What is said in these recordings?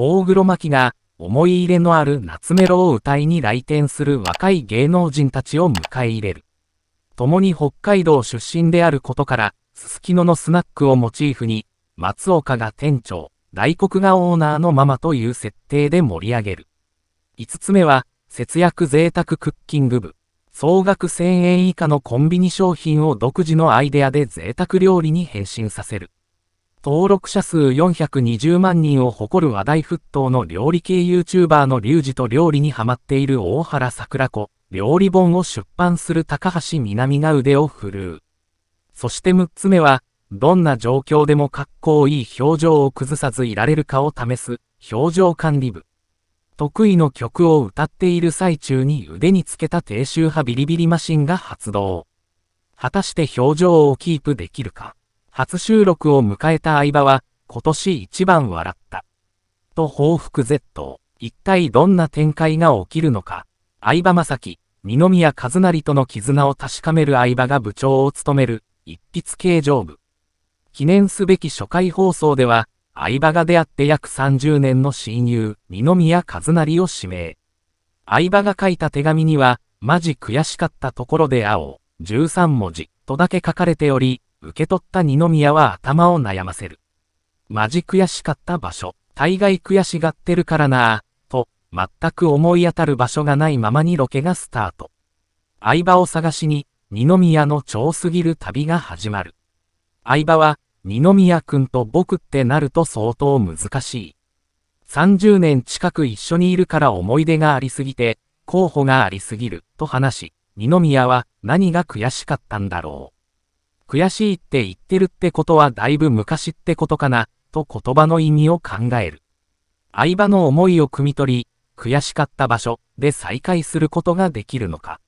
大黒摩季が思い入れのある夏メロを歌いに来店する若い芸能人たちを迎え入れる。共に北海道出身であることから、すすきののスナックをモチーフに、松岡が店長、大黒がオーナーのママという設定で盛り上げる。5つ目は、節約贅沢クッキング部。総額1000円以下のコンビニ商品を独自のアイデアで贅沢料理に変身させる。登録者数420万人を誇る話題沸騰の料理系 YouTuber のリュウジと料理にハマっている大原桜子、料理本を出版する高橋みなみが腕を振るう。そして6つ目は、どんな状況でもかっこいい表情を崩さずいられるかを試す、表情管理部。得意の曲を歌っている最中に腕につけた低周波ビリビリマシンが発動。果たして表情をキープできるか初収録を迎えた相葉は、今年一番笑った。と報復 Z、一体どんな展開が起きるのか、相葉正樹、二宮和也との絆を確かめる相葉が部長を務める、一筆形状部。記念すべき初回放送では、相葉が出会って約30年の親友、二宮和也を指名。相葉が書いた手紙には、マジ悔しかったところで青、13文字、とだけ書かれており、受け取った二宮は頭を悩ませる。マジ悔しかった場所、大概悔しがってるからなぁ、と、全く思い当たる場所がないままにロケがスタート。相場を探しに、二宮の超すぎる旅が始まる。相場は、二宮くんと僕ってなると相当難しい。30年近く一緒にいるから思い出がありすぎて、候補がありすぎる、と話し、二宮は何が悔しかったんだろう。悔しいって言ってるってことはだいぶ昔ってことかな、と言葉の意味を考える。相場の思いを汲み取り、悔しかった場所で再会することができるのか。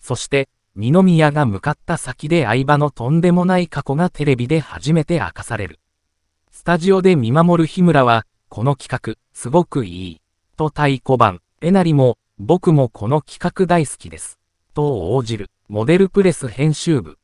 そして、二宮が向かった先で相場のとんでもない過去がテレビで初めて明かされる。スタジオで見守る日村は、この企画、すごくいい。と太鼓判、えなりも、僕もこの企画大好きです。と応じる、モデルプレス編集部、